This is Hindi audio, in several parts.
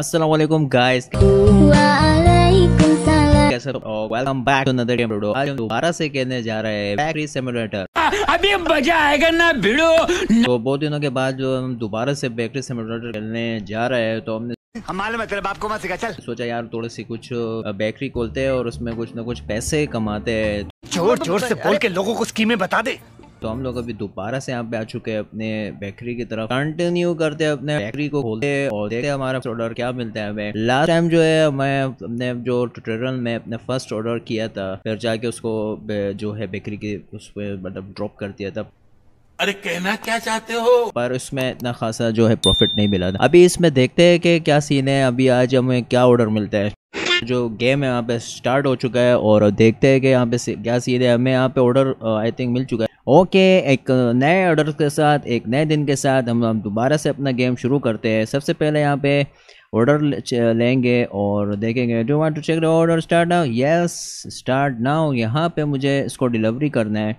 Assalamualaikum guys. Welcome back to another game video आज हम दोबारा से कहने जा रहे हैं बैकरी सिमुलेटर अभी मजा आएगा ना भिड़ो तो बहुत दिनों के बाद जो हम दोबारा से बैकरी सिमुलेटर खेलने जा रहे हैं तो हमने हमारे मतलब को मत सिखा चल सोचा यार थोड़ी सी कुछ बेकरी खोलते हैं और उसमें कुछ ना कुछ पैसे कमाते हैं जोर जोर से बोल के लोगों को स्कीमें बता दे तो हम लोग अभी दोबारा से यहाँ पे आ चुके हैं अपने बेकरी की तरफ कंटिन्यू करते हैं अपने बेकरी को खोलते हैं और देखते हैं हमारा ऑर्डर क्या मिलता है हमें लास्ट टाइम जो है मैं अपने जो ट्यूटोरियल में अपने फर्स्ट ऑर्डर किया था फिर जाके उसको जो है बेकरी के उस पर मतलब ड्रॉप कर दिया था अरे कहना क्या चाहते हो पर उसमें इतना खासा जो है प्रॉफिट नहीं मिला था अभी इसमें देखते हैं कि क्या सीन है अभी आज हमें क्या ऑर्डर मिलता है जो गेम है यहाँ पे स्टार्ट हो चुका है और देखते हैं कि यहाँ पे क्या सीन है हमें यहाँ पे ऑर्डर आई थिंक मिल चुका है ओके okay, एक नए ऑर्डर के साथ एक नए दिन के साथ हम हम दोबारा से अपना गेम शुरू करते हैं सबसे पहले यहाँ पे ऑर्डर लेंगे और देखेंगे do want to check the order start now yes start now यहाँ पे मुझे इसको डिलीवरी करना है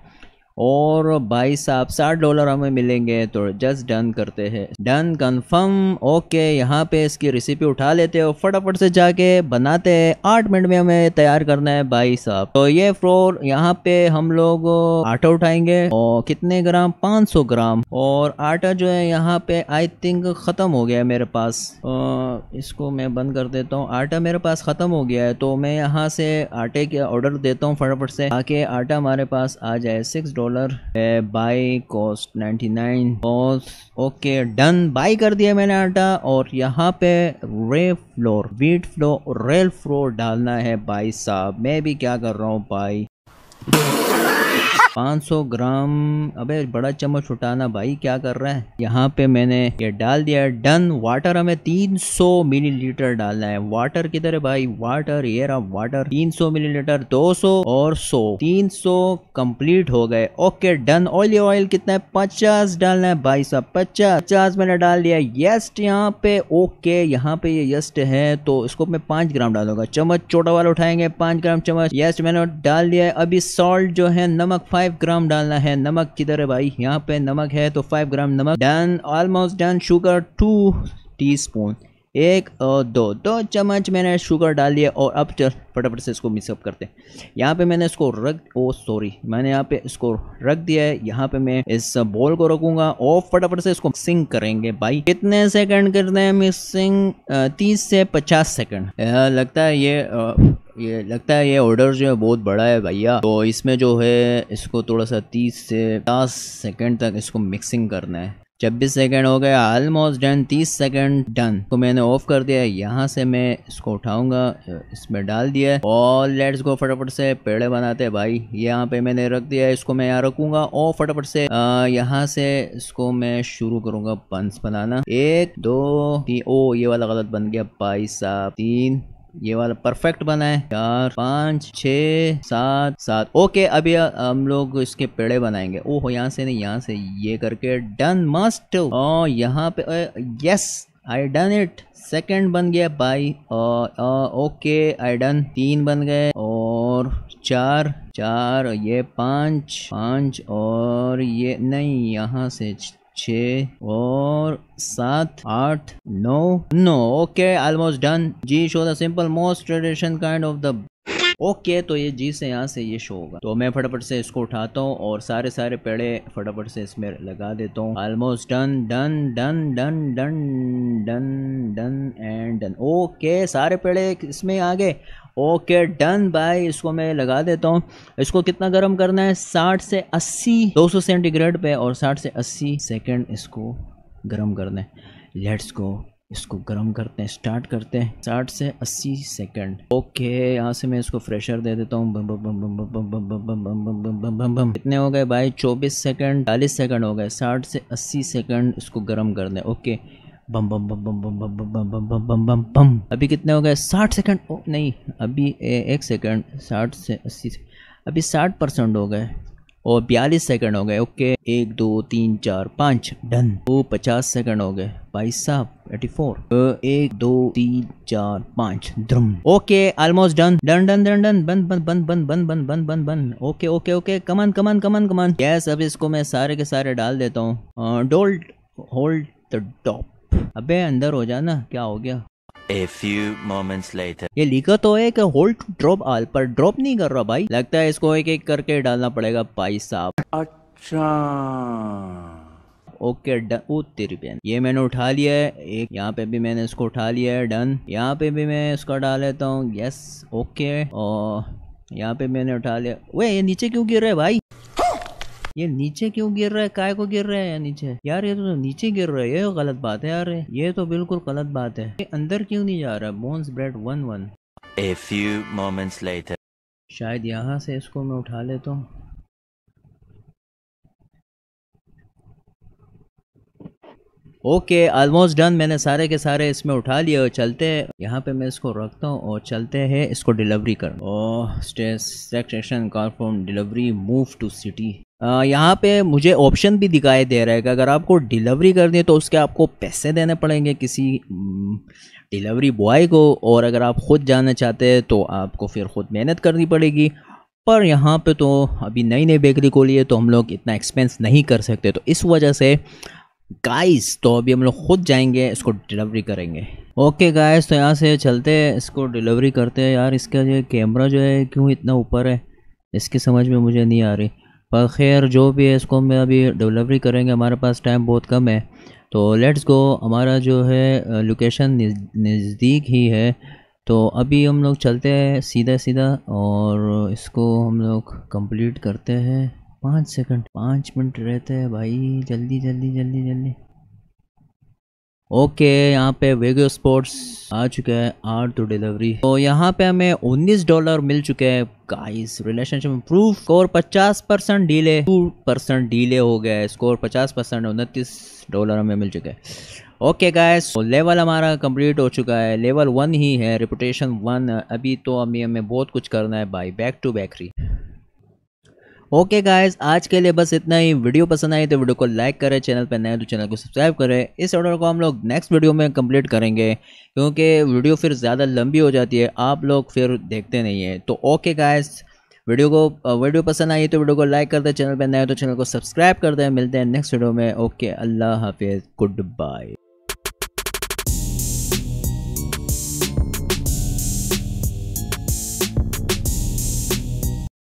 और भाई साहब साठ डॉलर हमें मिलेंगे तो जस्ट डन करते हैं डन कंफर्म ओके यहाँ पे इसकी रेसिपी उठा लेते हैं फटाफट से जाके बनाते हैं आठ मिनट में हमें तैयार करना है भाई साहब तो ये फ्लोर यहाँ पे हम लोग आटा उठाएंगे और कितने ग्राम 500 ग्राम और आटा जो है यहाँ पे आई थिंक ख़त्म हो गया है मेरे पास आ, इसको मैं बंद कर देता हूँ आटा मेरे पास ख़त्म हो गया है तो मैं यहाँ से आटे के ऑर्डर देता हूँ फटाफट से ताकि आटा हमारे पास आ जाए six dollar dollar buy cost 99 boss okay done buy कर दिया मैंने आटा और यहाँ पे rye flour wheat flour rail flour डालना है भाई साहब मैं भी क्या कर रहा हूँ भाई 500 ग्राम अबे बड़ा चम्मच उठाना भाई क्या कर रहा है यहाँ पे मैंने ये डाल दिया है डन वाटर हमें 300 मिलीलीटर डालना है वाटर किधर है भाई वाटर ये रहा वाटर 300 मिलीलीटर 200 और 100 300 कंप्लीट हो गए ओके डन ऑयल ऑयल कितना है 50 डालना है भाई साहब पचास पचास मैंने डाल दिया येस्ट यहाँ पे ओके यहाँ पे ये येस्ट है तो इसको मैं पांच ग्राम डालूंगा चम्मच छोटा वाला उठाएंगे पांच ग्राम चम्मच येस्ट मैंने डाल दिया है अभी सॉल्ट जो है नमक फाइव फाइव ग्राम डालना है नमक किधर है भाई यहाँ पे नमक है तो फाइव ग्राम नमक done almost done sugar two teaspoon एक और दो दो चम्मच मैंने शुगर डाल दिया और अब चल फटाफट से इसको मिक्सअप करते हैं यहाँ पे मैंने इसको रख ओ oh, सॉरी मैंने यहाँ पे इसको रख दिया है यहाँ पे मैं इस बॉल को रखूंगा और फटाफट से इसको मिक्सिंग करेंगे भाई कितने सेकंड करते हैं मिक्सिंग तीस से पचास सेकंड लगता है ये ये लगता है ये ऑर्डर जो है बहुत बड़ा है भैया तो इसमें जो है इसको थोड़ा सा तीस से पचास सेकेंड तक इसको मिक्सिंग करना है छब्बीस सेकेंड हो गया ऑलमोस्ट डन तीस सेकेंड डन तो मैंने ऑफ कर दिया यहाँ से मैं इसको उठाऊंगा इसमें डाल दिया और लेट्स गो फटाफट से पेड़े बनाते हैं भाई यहाँ पे मैंने रख दिया है इसको मैं यहाँ रखूंगा और फटाफट से यहाँ से इसको मैं शुरू करूंगा पंस बनाना एक दो तीन ओ ये वाला गलत बन गया भाई साहब तीन ये वाला परफेक्ट बना है चार पाँच छ सात सात ओके अभी हम लोग इसके पेड़े बनाएंगे ओह यहाँ से नहीं यहाँ से ये करके डन मस्ट और यहाँ पे yes I done it second बन गया बाई ओके आई डन तीन बन गए और चार चार ये पांच पांच और ये नहीं यहाँ से छ और सात आठ नौ नौ ओके ऑलमोस्ट डन जी show the simple most tradition kind of the okay तो ये जी से यहाँ से ये शो होगा तो मैं फटाफट से इसको उठाता हूँ और सारे सारे पेड़े फटाफट से इसमें लगा देता हूँ almost done done done done done done done and done okay सारे पेड़े इसमें आ गए ओके डन बाय इसको मैं लगा देता हूँ इसको कितना गर्म करना है 60 से 80 200 सेंटीग्रेड पे और 60 से 80 सेकंड इसको गर्म करना है लेट्स गो इसको गर्म करते हैं स्टार्ट करते हैं साठ से अस्सी सेकंड ओके यहाँ से मैं इसको फ्रेशर दे देता हूँ कितने हो गए भाई चौबीस सेकंड चालीस सेकंड हो गए साठ से अस्सी सेकंड इसको गर्म कर दें ओके बम बम बम बम बम बम बम बम बम बम बम अभी कितने हो गए साठ सेकंड ओ नहीं अभी एक सेकेंड साठ से अस्सी अभी साठ परसेंट हो गए और बयालीस सेकंड हो गए ओके एक दो तीन चार पाँच डन वो पचास सेकंड हो गए भाई साहब एटी फोर एक दो तीन चार पाँच ध्रुम okay almost done done done done done बंद बंद बंद बंद बंद बंद बंद बंद बन okay okay okay come on come on come on come on gas अब इसको मैं सारे के सारे डाल देता हूँ डोल्ट होल्ड द टॉप अबे अंदर हो जाना क्या हो गया A few moments later. ये लिखा तो है कि होल्ड ड्रॉप आल पर ड्रॉप नहीं कर रहा भाई लगता है इसको एक एक करके डालना पड़ेगा भाई साहब अच्छा ओके डन ओ तेरी पेन ये मैंने उठा लिया है एक यहाँ पे भी मैंने इसको उठा लिया है डन यहाँ पे भी मैं इसका डाल लेता हूँ यस ओके और यहाँ पे मैंने उठा लिया वे ये नीचे क्यों गिर रहा है भाई ये नीचे क्यों गिर रहा है काय को गिर रहा है या नीचे यार ये तो नीचे गिर रहा है ये तो गलत बात है यार ये तो बिल्कुल गलत बात है ये अंदर क्यों नहीं जा रहा है buns bread one one a few moments later शायद यहाँ से इसको मैं उठा लेता हूँ ओके ऑलमोस्ट डन मैंने सारे के सारे इसमें उठा लिए और चलते हैं यहाँ पे मैं इसको रखता हूँ और चलते हैं इसको डिलीवरी कर और station call delivery move to city यहाँ पे मुझे ऑप्शन भी दिखाई दे रहा है कि अगर आपको डिलीवरी करनी है तो उसके आपको पैसे देने पड़ेंगे किसी डिलीवरी हम्म, बॉय को और अगर आप ख़ुद जाना चाहते हैं तो आपको फिर ख़ुद मेहनत करनी पड़ेगी पर यहाँ पे तो अभी नई नई बेकरी खोली है तो हम लोग इतना एक्सपेंस नहीं कर सकते तो इस वजह से गाइस तो अभी हम लोग खुद जाएंगे इसको डिलीवरी करेंगे ओके गाइस तो यहाँ से चलते हैं इसको डिलीवरी करते हैं यार इसका जो कैमरा जो है क्यों इतना ऊपर है इसकी समझ में मुझे नहीं आ रही पर खैर जो भी है इसको मैं अभी डिलीवरी करेंगे हमारे पास टाइम बहुत कम है तो लेट्स गो हमारा जो है लोकेशन नज़दीक ही है तो अभी हम लोग चलते हैं सीधा सीधा और इसको हम लोग कंप्लीट करते हैं पाँच सेकंड पाँच मिनट रहते हैं भाई जल्दी जल्दी जल्दी जल्दी ओके यहाँ पे वेगो स्पोर्ट्स आ चुके हैं आर टू डिलीवरी तो यहाँ पे हमें 19 डॉलर मिल चुके हैं गाइस रिलेशनशिप में proof score 50 percent delay two percent delay हो गया है स्कोर 50 परसेंट उनतीस डॉलर हमें मिल चुके हैं ओके गाइस तो लेवल हमारा कंप्लीट हो चुका है लेवल वन ही है रिपोटेशन वन अभी तो अभी हमें बहुत कुछ करना है bye back to bakery okay guys आज के लिए बस इतना ही वीडियो पसंद आई तो वीडियो को लाइक करें चैनल पर नए तो चैनल को सब्सक्राइब करें इस ऑर्डर को हम लोग नेक्स्ट वीडियो में कंप्लीट करेंगे क्योंकि वीडियो फिर ज़्यादा लंबी हो जाती है आप लोग फिर देखते नहीं है तो ओके गाइस वीडियो को वीडियो पसंद आई तो वीडियो को लाइक कर दे चैनल पर नए तो चैनल को सब्सक्राइब कर दें मिलते हैं नेक्स्ट वीडियो में ओके अल्लाह हाफिज़ गुड बाय